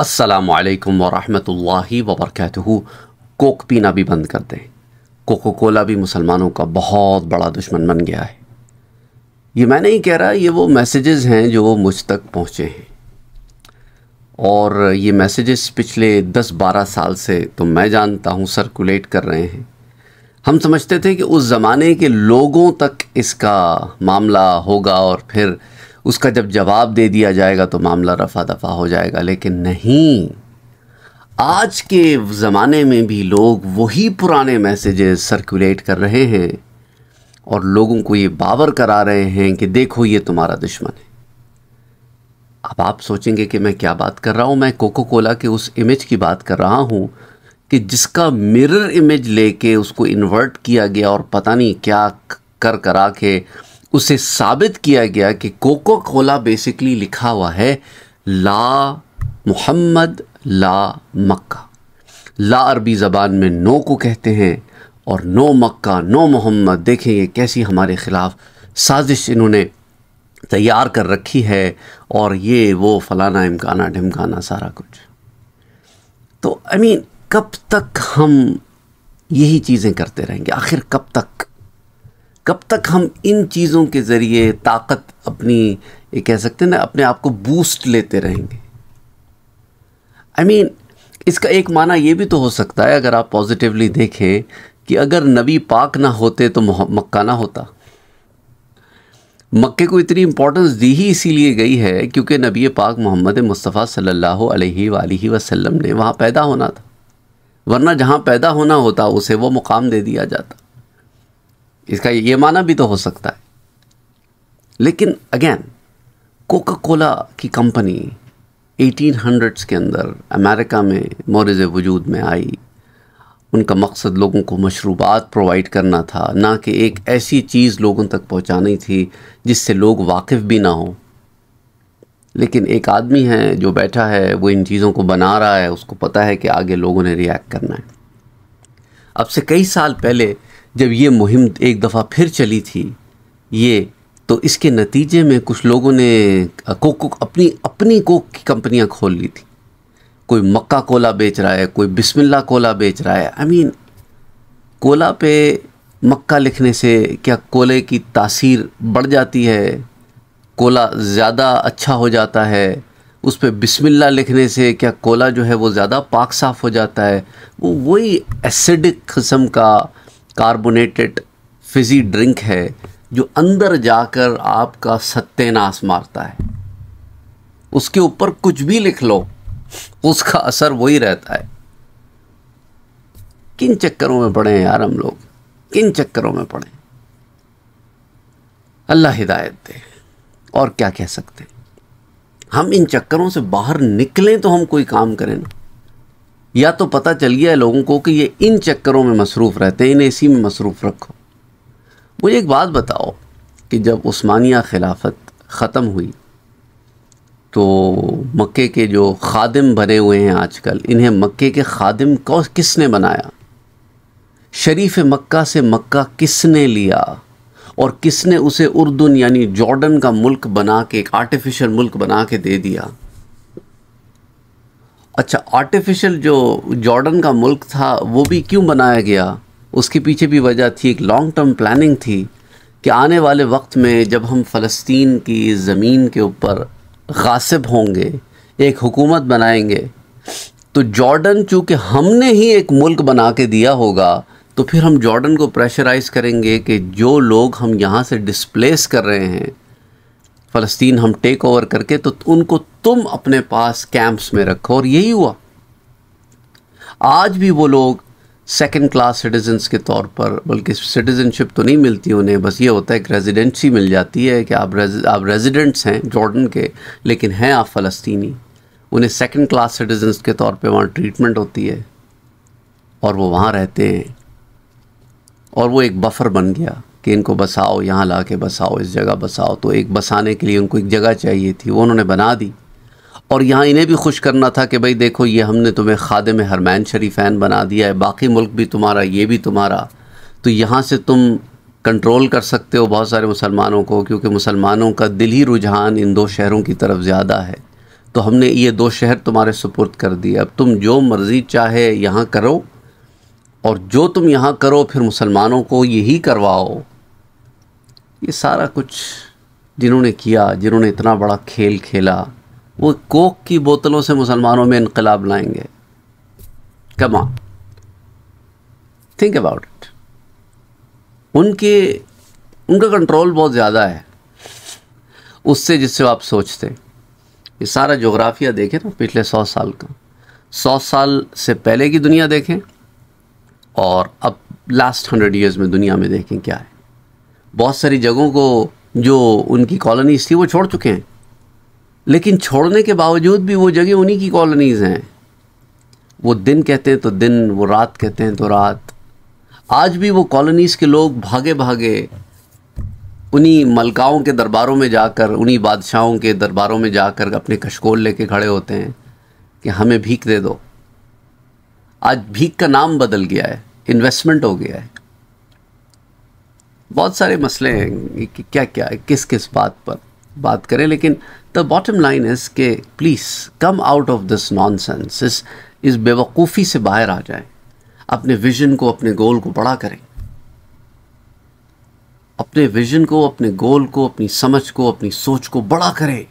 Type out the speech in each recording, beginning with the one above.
असलकम वरहि वबरक कोक पीना भी बंद कर दें कोको कोला भी मुसलमानों का बहुत बड़ा दुश्मन बन गया है ये मैं नहीं कह रहा ये वो मैसेजेस हैं जो मुझ तक पहुँचे हैं और ये मैसेजेस पिछले 10-12 साल से तो मैं जानता हूँ सर्कुलेट कर रहे हैं हम समझते थे कि उस ज़माने के लोगों तक इसका मामला होगा और फिर उसका जब जवाब दे दिया जाएगा तो मामला रफा दफा हो जाएगा लेकिन नहीं आज के ज़माने में भी लोग वही पुराने मैसेजेस सर्कुलेट कर रहे हैं और लोगों को ये बावर करा रहे हैं कि देखो ये तुम्हारा दुश्मन है अब आप सोचेंगे कि मैं क्या बात कर रहा हूँ मैं कोको कोला के उस इमेज की बात कर रहा हूँ कि जिसका मिरर इमेज लेके उसको इन्वर्ट किया गया और पता नहीं क्या कर करा के उसे साबित किया गया कि कोको कोला बेसिकली लिखा हुआ है ला मुहम्मद ला मक्का ला अरबी ज़बान में नो को कहते हैं और नो मक्का नो मोहम्मद देखें ये कैसी हमारे ख़िलाफ़ साजिश इन्होंने तैयार कर रखी है और ये वो फलाना इमकाना ढिमकाना सारा कुछ तो आई I मीन mean, कब तक हम यही चीज़ें करते रहेंगे आखिर कब तक कब तक हम इन चीज़ों के ज़रिए ताकत अपनी ये कह सकते हैं ना अपने आप को बूस्ट लेते रहेंगे आई I मीन mean, इसका एक माना ये भी तो हो सकता है अगर आप पॉजिटिवली देखें कि अगर नबी पाक ना होते तो मक्का ना होता मक्के को इतनी इम्पोर्टेंस दी ही इसीलिए गई है क्योंकि नबी पाक मोहम्मद मुस्तफ़ा सल्लल्लाहु अलैहि वालैहि वसल्लम ने वहाँ पैदा होना था वरना जहाँ पैदा होना होता उसे वो मुकाम दे दिया जाता इसका ये माना भी तो हो सकता है लेकिन अगेन कोका कोला की कंपनी 1800s के अंदर अमेरिका में मोरज वजूद में आई उनका मकसद लोगों को मशरूबात प्रोवाइड करना था ना कि एक ऐसी चीज़ लोगों तक पहुंचानी थी जिससे लोग वाकिफ़ भी ना हों लेकिन एक आदमी है जो बैठा है वो इन चीज़ों को बना रहा है उसको पता है कि आगे लोगों ने रिएक्ट करना है अब से कई साल पहले जब ये मुहिम एक दफ़ा फिर चली थी ये तो इसके नतीजे में कुछ लोगों ने कोक को, अपनी अपनी कोक की कंपनियां खोल ली थी कोई मक्का कोला बेच रहा है कोई बिस्मिल्ला कोला बेच रहा है I I mean mean, cola पे मक्का लिखने से क्या कोले की तासीर बढ़ जाती है कोला ज़्यादा अच्छा हो जाता है उस पर बिस्मिल्ला लिखने से क्या कोला जो है वो ज़्यादा पाक साफ़ हो जाता है वो वही एसिडिक कस्म का कार्बोनेटेड फिजी ड्रिंक है जो अंदर जाकर आपका सत्यानाश मारता है उसके ऊपर कुछ भी लिख लो उसका असर वही रहता है किन चक्करों में पड़े हैं यार हम लोग किन चक्करों में पड़े अल्लाह हिदायत दे और क्या कह सकते हैं हम इन चक्करों से बाहर निकलें तो हम कोई काम करें ना या तो पता चल गया है लोगों को कि ये इन चक्करों में मसरूफ़ रहते हैं इन्हें इसी में मसरूफ़ रखो मुझे एक बात बताओ कि जब उस्मानिया खिलाफत ख़त्म हुई तो मक्के के जो खादिम बने हुए हैं आजकल इन्हें मक्के के खादिम को किसने बनाया शरीफ मक्का से मक्का किसने लिया और किसने उसे उर्दन यानी जॉर्डन का मुल्क बना के एक आर्टिफिशियल मुल्क बना के दे दिया अच्छा आर्टिफिशियल जो जॉर्डन का मुल्क था वो भी क्यों बनाया गया उसके पीछे भी वजह थी एक लॉन्ग टर्म प्लानिंग थी कि आने वाले वक्त में जब हम फ़लस्तीन की ज़मीन के ऊपर गासिब होंगे एक हुकूमत बनाएंगे तो जॉर्डन चूँकि हमने ही एक मुल्क बना के दिया होगा तो फिर हम जॉर्डन को प्रेशराइज़ करेंगे कि जो लोग हम यहाँ से डिसप्लेस कर रहे हैं फ़लस्तीन हम टेक ओवर करके तो उनको तुम अपने पास कैंप्स में रखो और यही हुआ आज भी वो लोग सेकंड क्लास सिटीजन्स के तौर पर बल्कि सिटीजनशिप तो नहीं मिलती उन्हें बस ये होता है कि रेजिडेंसी मिल जाती है कि आप रेजि, आप रेजिडेंट्स हैं जॉर्डन के लेकिन हैं आप फ़लस्तनी उन्हें सेकंड क्लास सिटीजन के तौर पे वहाँ ट्रीटमेंट होती है और वो वहाँ रहते हैं और वो एक बफर बन गया कि इनको बसाओ यहाँ ला के बसाओ इस जगह बसाओ तो एक बसाने के लिए उनको एक जगह चाहिए थी वो उन्होंने बना दी और यहाँ इन्हें भी खुश करना था कि भाई देखो ये हमने तुम्हें खादे में हरमैन शरीफैन बना दिया है बाकी मुल्क भी तुम्हारा ये भी तुम्हारा तो यहाँ से तुम कंट्रोल कर सकते हो बहुत सारे मुसलमानों को क्योंकि मुसलमानों का दिल ही रुझान इन दो शहरों की तरफ ज़्यादा है तो हमने ये दो शहर तुम्हारे सुपुर्द कर दिए अब तुम जो मर्ज़ी चाहे यहाँ करो और जो तुम यहाँ करो फिर मुसलमानों को यही करवाओ ये सारा कुछ जिन्होंने किया जिन्होंने इतना बड़ा खेल खेला वो कोक की बोतलों से मुसलमानों में इनकलाब लाएंगे कमा थिंक अबाउट इट उनके उनका कंट्रोल बहुत ज़्यादा है उससे जिससे आप सोचते ये सारा जोग्राफिया देखें ना पिछले सौ साल का सौ साल से पहले की दुनिया देखें और अब लास्ट हंड्रेड ईयर्स में दुनिया में देखें क्या है बहुत सारी जगहों को जो उनकी कॉलोनीज थी वो छोड़ चुके हैं लेकिन छोड़ने के बावजूद भी वो जगह उन्हीं की कॉलोनीज़ हैं वो दिन कहते हैं तो दिन वो रात कहते हैं तो रात आज भी वो कॉलोनीज़ के लोग भागे भागे उन्हीं मलकाओं के दरबारों में जाकर उन्हीं बादशाहों के दरबारों में जाकर अपने कशकोल लेके खड़े होते हैं कि हमें भीख दे दो आज भीख का नाम बदल गया है इन्वेस्टमेंट हो गया है बहुत सारे मसले हैं कि क्या क्या किस किस बात पर बात करें लेकिन द बॉटम लाइन इज़ के please come out of this nonsense इस इस बेवकूफ़ी से बाहर आ जाए अपने विजन को अपने गोल को बड़ा करें अपने विजन को अपने गोल को अपनी समझ को अपनी सोच को बड़ा करें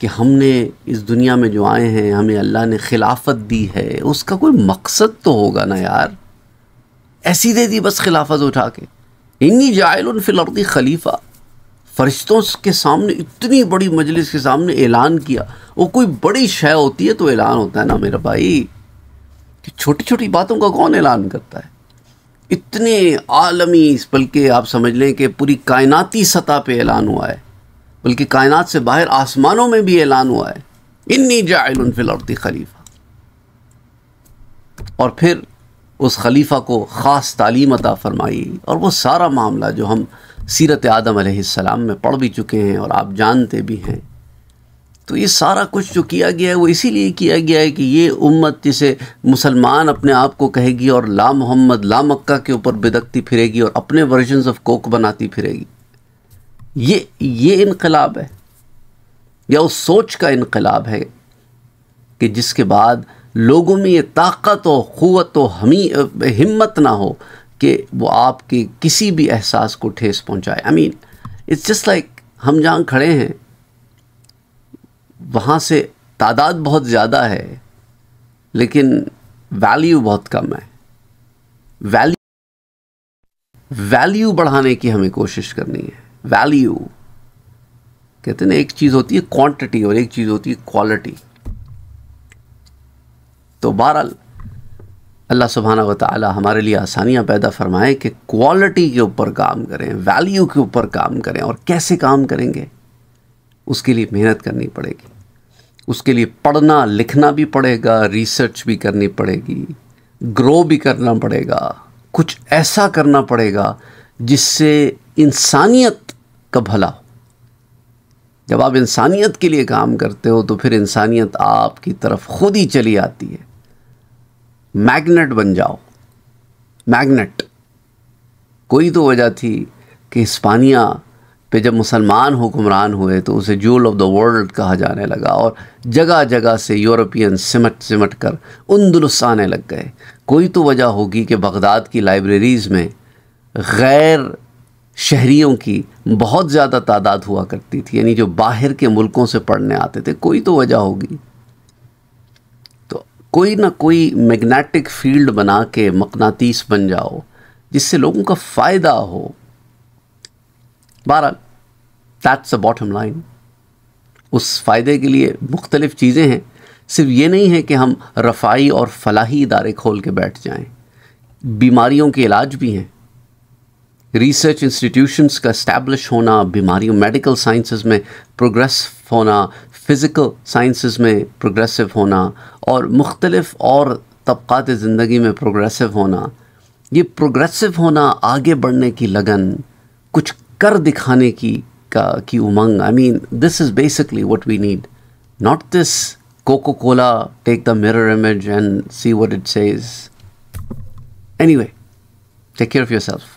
कि हमने इस दुनिया में जो आए हैं हमें अल्लाह ने खिलाफत दी है उसका कोई मकसद तो होगा ना यार ऐसी दे दी बस खिलाफत उठा के इन्नी जायल फिलर्दी खलीफा फरिश्तों के सामने इतनी बड़ी मजलिस के सामने ऐलान किया वो कोई बड़ी शय होती है तो ऐलान होता है ना मेरा भाई कि छोटी छोटी बातों का कौन ऐलान करता है इतने आलमी बल्कि आप समझ लें कि पूरी कायनाती सतह पे ऐलान हुआ है बल्कि कायनात से बाहर आसमानों में भी ऐलान हुआ है इन्नी जायल फिलर्दी खलीफा और फिर उस खलीफा को ख़ास तालीम अता फ़रमाई और वो सारा मामला जो हम सीरत आदम आसमाम में पढ़ भी चुके हैं और आप जानते भी हैं तो ये सारा कुछ जो किया गया है वो इसीलिए किया गया है कि ये उम्मत जिसे मुसलमान अपने आप को कहेगी और ला मोहम्मद ला मक्का के ऊपर बिदकती फिरेगी और अपने वर्जन ऑफ कोक बनाती फिरेगी ये ये इनकलाब है या उस सोच का इनकलाब है कि जिसके बाद लोगों में ये ताकत हो क़वत हो हमी हिम्मत ना हो कि वो आपके किसी भी एहसास को ठेस पहुंचाए I mean it's just like हम जहाँ खड़े हैं वहाँ से तादाद बहुत ज़्यादा है लेकिन वैल्यू बहुत कम है वैल्यू वैल्यू बढ़ाने की हमें कोशिश करनी है वैल्यू कहते हैं ना एक चीज़ होती है क्वांटिटी और एक चीज़ होती है क्वालिटी तो बहरहाल अल्लाह सुबहाना व ताली हमारे लिए आसानियाँ पैदा फरमाएं कि क्वालिटी के ऊपर काम करें वैल्यू के ऊपर काम करें और कैसे काम करेंगे उसके लिए मेहनत करनी पड़ेगी उसके लिए पढ़ना लिखना भी पड़ेगा रिसर्च भी करनी पड़ेगी ग्रो भी करना पड़ेगा कुछ ऐसा करना पड़ेगा जिससे इंसानियत का भला हो जब आप इंसानियत के लिए काम करते हो तो फिर इंसानियत आपकी तरफ खुद ही चली आती है मैग्नेट बन जाओ मैग्नेट कोई तो वजह थी कि हिस्पानिया पे जब मुसलमान हुक्मरान हुए तो उसे जूल ऑफ द वर्ल्ड कहा जाने लगा और जगह जगह से यूरोपियन सिमट सिमट कर उन्दुलस आने लग गए कोई तो वजह होगी कि बगदाद की लाइब्रेरीज़ में गैर शहरियों की बहुत ज़्यादा तादाद हुआ करती थी यानी जो बाहर के मुल्कों से पढ़ने आते थे कोई तो वजह होगी तो कोई ना कोई मैग्नेटिक फील्ड बना के मकनातीस बन जाओ जिससे लोगों का फ़ायदा हो बहरहाल दैट्स अ बॉटम लाइन उस फ़ायदे के लिए मुख्तलिफ़ चीज़ें हैं सिर्फ ये नहीं है कि हम रफाई और फलाही इदारे खोल के बैठ जाएं बीमारियों के इलाज भी हैं रिसर्च इंस्टीट्यूशंस का इस्टेब्लिश होना बीमारियों मेडिकल साइंसेज में प्रोग्रेस होना फ़िज़िकल साइंसेज में प्रोग्रेसिव होना और मुख्तलफ़ और तबक़ात ज़िंदगी में प्रोग्रेसिव होना ये प्रोग्रेसिव होना आगे बढ़ने की लगन कुछ कर दिखाने की का की उमंग I mean this is basically what we need not this Coca Cola take the mirror image and see what it says anyway take care of your self